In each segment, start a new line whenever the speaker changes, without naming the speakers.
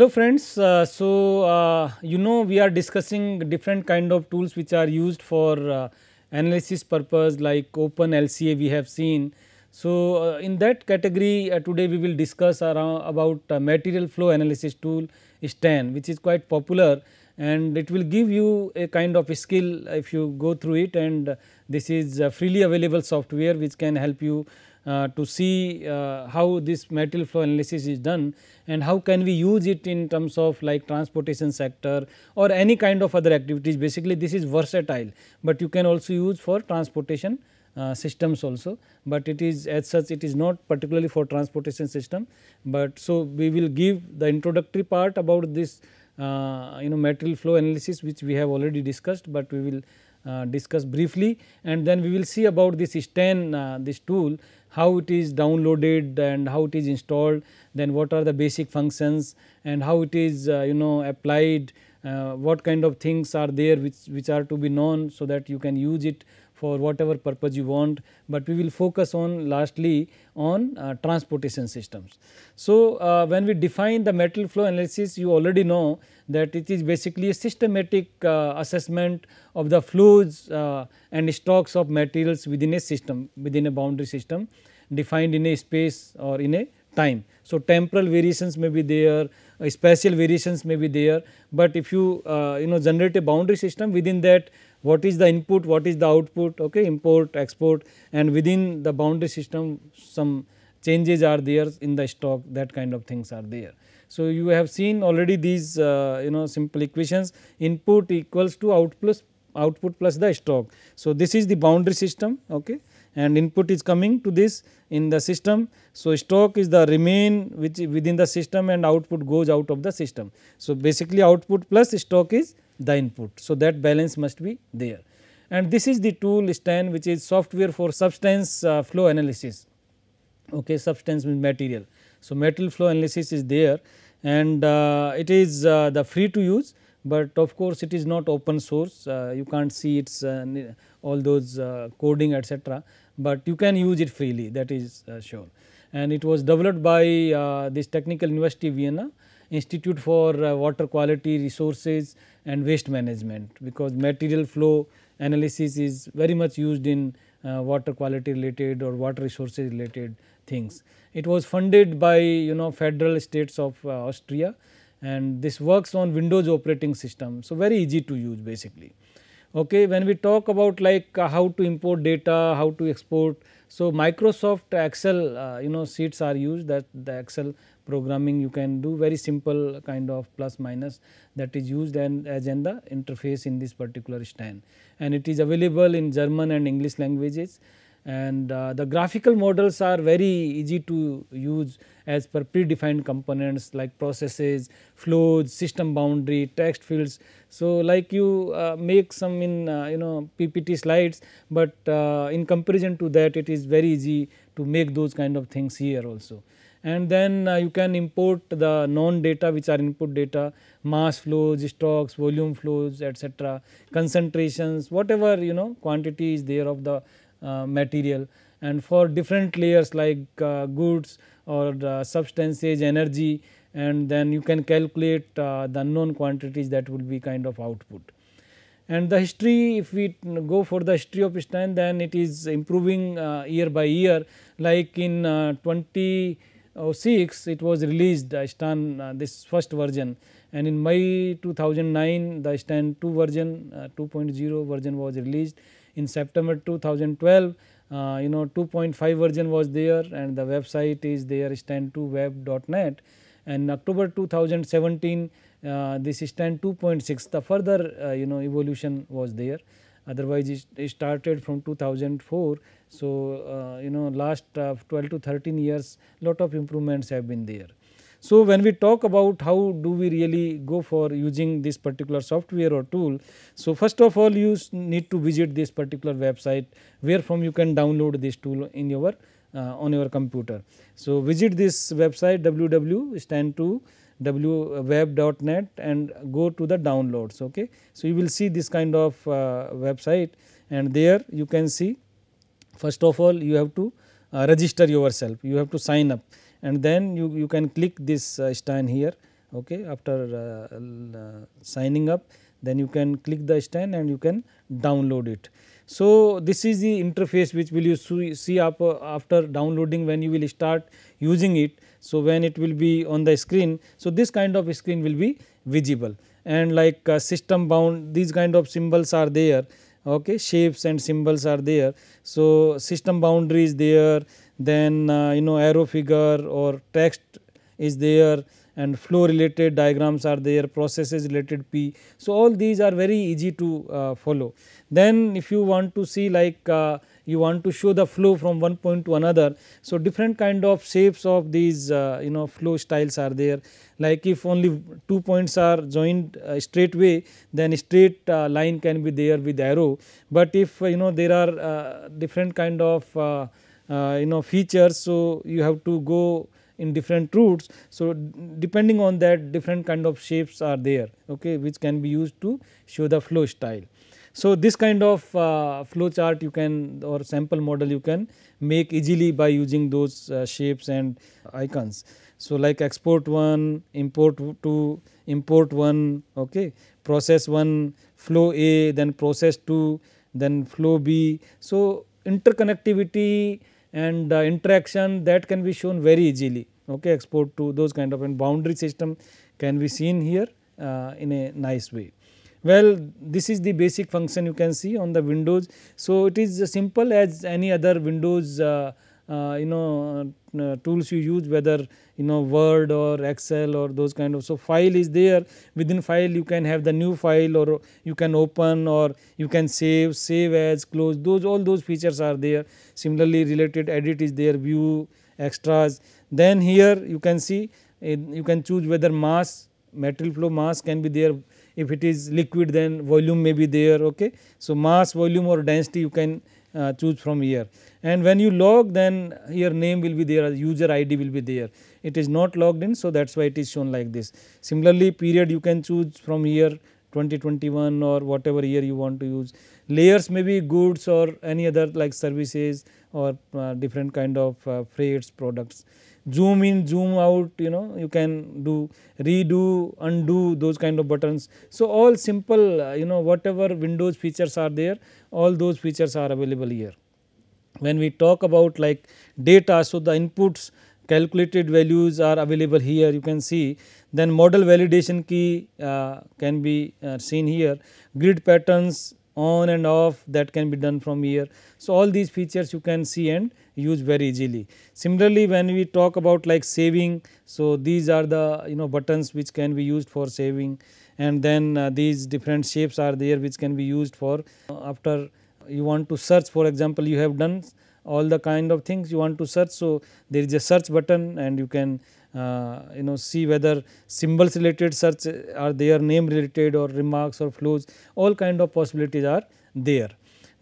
Hello friends, uh, so uh, you know we are discussing different kind of tools which are used for uh, analysis purpose like open LCA we have seen. So, uh, in that category uh, today we will discuss around about material flow analysis tool STAN which is quite popular and it will give you a kind of skill if you go through it and this is freely available software which can help you uh, to see uh, how this material flow analysis is done and how can we use it in terms of like transportation sector or any kind of other activities basically this is versatile, but you can also use for transportation uh, systems also, but it is as such it is not particularly for transportation system, but so we will give the introductory part about this uh, you know material flow analysis which we have already discussed, but we will uh, discuss briefly and then we will see about this STAN uh, this tool how it is downloaded and how it is installed then what are the basic functions and how it is uh, you know applied what kind of things are there which, which are to be known so that you can use it for whatever purpose you want, but we will focus on lastly on uh, transportation systems. So, uh, when we define the metal flow analysis you already know that it is basically a systematic uh, assessment of the flows uh, and stocks of materials within a system within a boundary system defined in a space or in a time. So, temporal variations may be there, uh, spatial variations may be there, but if you uh, you know generate a boundary system within that what is the input, what is the output, okay, import, export and within the boundary system some changes are there in the stock that kind of things are there. So, you have seen already these uh, you know simple equations input equals to out plus output plus the stock. So, this is the boundary system okay and input is coming to this in the system. So, stock is the remain which within the system and output goes out of the system. So, basically output plus stock is the input. So, that balance must be there and this is the tool stand which is software for substance uh, flow analysis okay substance means material. So, metal flow analysis is there and uh, it is uh, the free to use, but of course, it is not open source uh, you can't see its uh, all those uh, coding etc., but you can use it freely that is sure and it was developed by this technical university Vienna Institute for uh, Water Quality Resources and Waste Management because material flow analysis is very much used in uh, water quality related or water resources related things. It was funded by you know federal states of uh, Austria and this works on Windows operating system. So, very easy to use basically. Okay, when we talk about like how to import data, how to export. So, Microsoft Excel uh, you know sheets are used that the Excel programming you can do very simple kind of plus minus that is used and as in the interface in this particular stand. And it is available in German and English languages and uh, the graphical models are very easy to use as per predefined components like processes, flows, system boundary, text fields. So, like you uh, make some in uh, you know PPT slides, but uh, in comparison to that it is very easy to make those kind of things here also and then uh, you can import the known data which are input data mass flows, stocks, volume flows etc., concentrations whatever you know quantity is there of the uh, material and for different layers like uh, goods or uh, substances, energy and then you can calculate uh, the unknown quantities that will be kind of output. And the history if we go for the history of Stein then it is improving uh, year by year like in 20 2006 it was released Stan uh, this first version and in May 2009 the Stan 2 version uh, 2.0 version was released. In September 2012 uh, you know 2.5 version was there and the website is there stan2web.net and October 2017 uh, this Stan 2.6 the further uh, you know evolution was there otherwise it started from 2004. So, uh, you know last uh, 12 to 13 years lot of improvements have been there. So, when we talk about how do we really go for using this particular software or tool. So, first of all you need to visit this particular website where from you can download this tool in your uh, on your computer. So, visit this website www stand to w uh, web.net and go to the downloads. Okay. So, you will see this kind of uh, website and there you can see first of all you have to uh, register yourself, you have to sign up and then you, you can click this uh, stand here okay. after uh, uh, signing up then you can click the stand and you can download it. So, this is the interface which will you see after downloading when you will start using it so, when it will be on the screen, so this kind of screen will be visible and like uh, system bound these kind of symbols are there okay shapes and symbols are there. So, system boundary is there then uh, you know arrow figure or text is there and flow related diagrams are there processes related P. So, all these are very easy to uh, follow. Then if you want to see like uh, you want to show the flow from one point to another. So, different kind of shapes of these uh, you know flow styles are there like if only two points are joined uh, straight way then straight uh, line can be there with arrow. But if uh, you know there are uh, different kind of uh, you know features so you have to go in different routes. So, depending on that different kind of shapes are there okay which can be used to show the flow style. So, this kind of uh, flow chart you can or sample model you can make easily by using those uh, shapes and icons. So, like export one, import two, import one, okay, process one, flow A, then process two, then flow B. So, interconnectivity and uh, interaction that can be shown very easily, okay, export to those kind of and boundary system can be seen here uh, in a nice way. Well, this is the basic function you can see on the windows. So, it is simple as any other windows uh, uh, you know uh, uh, tools you use whether you know word or excel or those kind of so file is there within file you can have the new file or you can open or you can save save as close those all those features are there similarly related edit is there view extras then here you can see uh, you can choose whether mass material flow mass can be there if it is liquid then volume may be there ok. So, mass volume or density you can uh, choose from here and when you log then your name will be there user id will be there it is not logged in. So, that is why it is shown like this. Similarly, period you can choose from here 2021 or whatever year you want to use. Layers may be goods or any other like services or uh, different kind of uh, freights products zoom in zoom out you know you can do redo undo those kind of buttons. So, all simple uh, you know whatever windows features are there all those features are available here. When we talk about like data so the inputs calculated values are available here you can see then model validation key uh, can be uh, seen here grid patterns on and off that can be done from here. So, all these features you can see and use very easily. Similarly, when we talk about like saving, so these are the you know buttons which can be used for saving and then uh, these different shapes are there which can be used for uh, after you want to search for example, you have done all the kind of things you want to search. So, there is a search button and you can uh, you know see whether symbols related search are there name related or remarks or flows all kind of possibilities are there.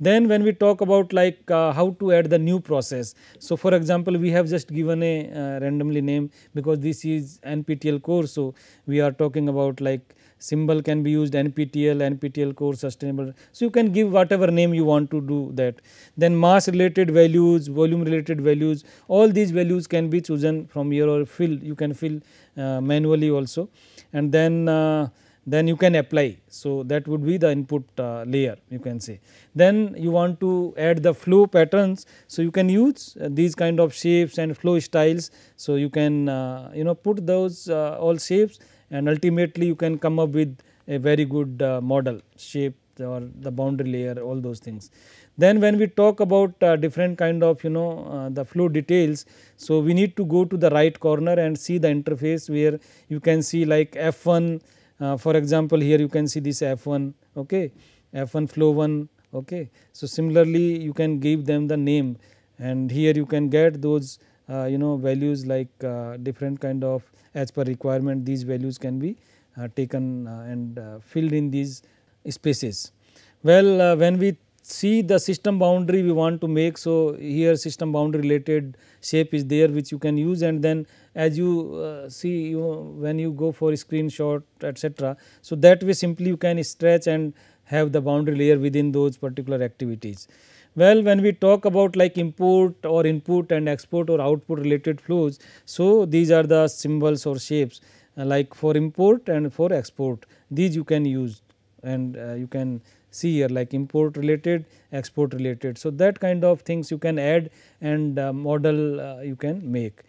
Then when we talk about like uh, how to add the new process. So, for example, we have just given a uh, randomly name because this is NPTEL course. So, we are talking about like symbol can be used NPTEL, NPTEL core sustainable. So, you can give whatever name you want to do that. Then mass related values, volume related values, all these values can be chosen from here or fill, you can fill uh, manually also and then uh, then you can apply. So, that would be the input uh, layer you can say. Then you want to add the flow patterns. So, you can use uh, these kind of shapes and flow styles. So, you can uh, you know put those uh, all shapes and ultimately you can come up with a very good uh, model shape or the boundary layer all those things. Then when we talk about uh, different kind of you know uh, the flow details, so we need to go to the right corner and see the interface where you can see like F1 uh, for example here you can see this F1 okay F1 flow 1 okay. So similarly you can give them the name and here you can get those uh, you know values like uh, different kind of as per requirement these values can be uh, taken and filled in these spaces. Well, when we see the system boundary we want to make. So, here system boundary related shape is there which you can use and then as you uh, see you when you go for screenshot etcetera, So, that way simply you can stretch and have the boundary layer within those particular activities. Well, when we talk about like import or input and export or output related flows, so these are the symbols or shapes uh, like for import and for export, these you can use and uh, you can see here like import related, export related. So, that kind of things you can add and uh, model uh, you can make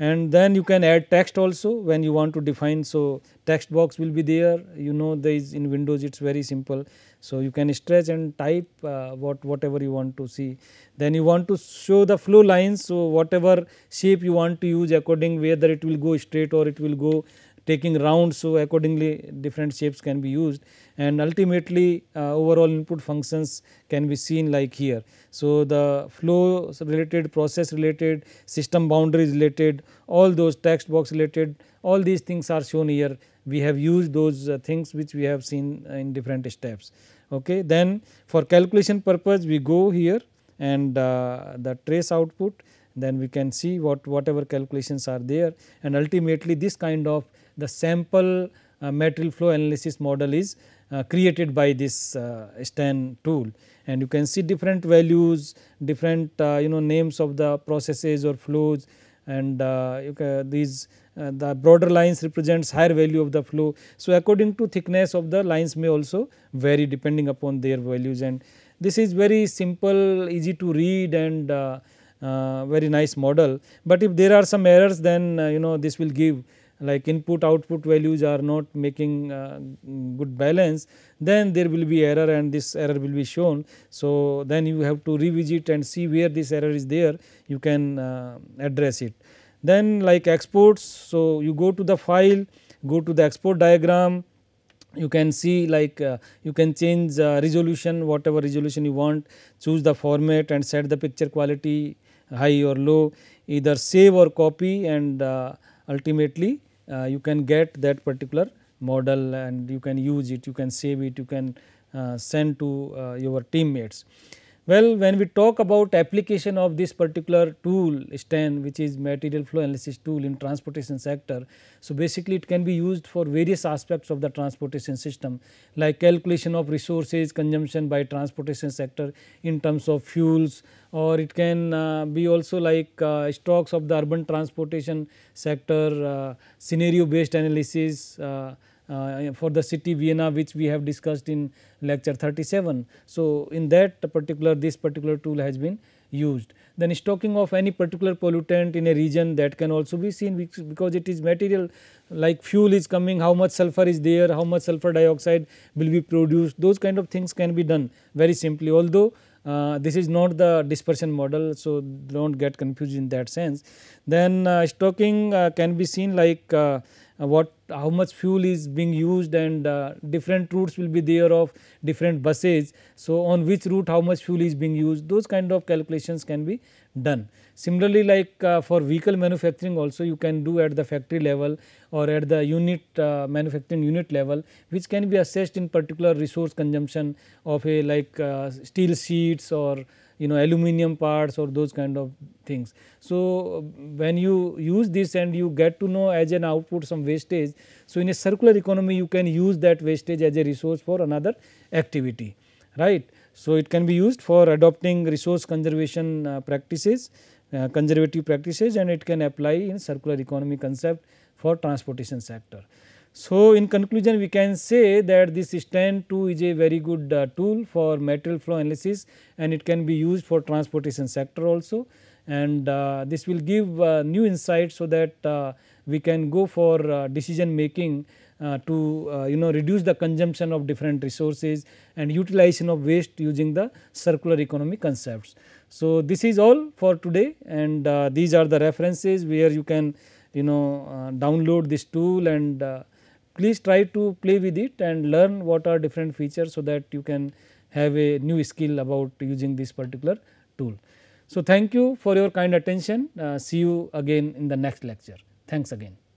and then you can add text also when you want to define. So, text box will be there you know there is in windows it is very simple. So, you can stretch and type uh, what whatever you want to see. Then you want to show the flow lines. So, whatever shape you want to use according whether it will go straight or it will go taking round. So, accordingly different shapes can be used and ultimately uh, overall input functions can be seen like here. So, the flow related process related system boundaries related all those text box related all these things are shown here we have used those uh, things which we have seen uh, in different steps. Okay. Then for calculation purpose we go here and uh, the trace output then we can see what whatever calculations are there and ultimately this kind of the sample uh, material flow analysis model is uh, created by this uh, Stan tool and you can see different values, different you know names of the processes or flows and these the broader lines represents higher value of the flow. So, according to thickness of the lines may also vary depending upon their values and this is very simple easy to read and uh, uh, very nice model, but if there are some errors then uh, you know this will give like input output values are not making uh, good balance then there will be error and this error will be shown. So, then you have to revisit and see where this error is there you can uh, address it. Then like exports so you go to the file go to the export diagram you can see like uh, you can change uh, resolution whatever resolution you want choose the format and set the picture quality high or low either save or copy and uh, ultimately uh, you can get that particular model and you can use it, you can save it, you can uh, send to uh, your teammates. Well, when we talk about application of this particular tool STEN which is material flow analysis tool in transportation sector. So, basically it can be used for various aspects of the transportation system like calculation of resources consumption by transportation sector in terms of fuels or it can uh, be also like uh, stocks of the urban transportation sector, uh, scenario based analysis uh, uh, for the city Vienna which we have discussed in lecture 37. So, in that particular this particular tool has been used. Then stocking of any particular pollutant in a region that can also be seen because it is material like fuel is coming, how much sulfur is there, how much sulfur dioxide will be produced, those kind of things can be done very simply although uh, this is not the dispersion model. So, do not get confused in that sense. Then uh, stocking uh, can be seen like uh, what how much fuel is being used and uh, different routes will be there of different buses. So, on which route how much fuel is being used those kind of calculations can be done. Similarly, like uh, for vehicle manufacturing also you can do at the factory level or at the unit uh, manufacturing unit level which can be assessed in particular resource consumption of a like uh, steel sheets or you know aluminum parts or those kind of things. So, when you use this and you get to know as an output some wastage. So, in a circular economy you can use that wastage as a resource for another activity right. So, it can be used for adopting resource conservation uh, practices uh, conservative practices and it can apply in circular economy concept for transportation sector. So, in conclusion we can say that this stan 2 is a very good uh, tool for material flow analysis and it can be used for transportation sector also and uh, this will give uh, new insight so that uh, we can go for uh, decision making uh, to you know reduce the consumption of different resources and utilization of waste using the circular economy concepts. So, this is all for today and these are the references where you can you know download this tool and please try to play with it and learn what are different features so that you can have a new skill about using this particular tool. So, thank you for your kind attention. Uh, see you again in the next lecture. Thanks again.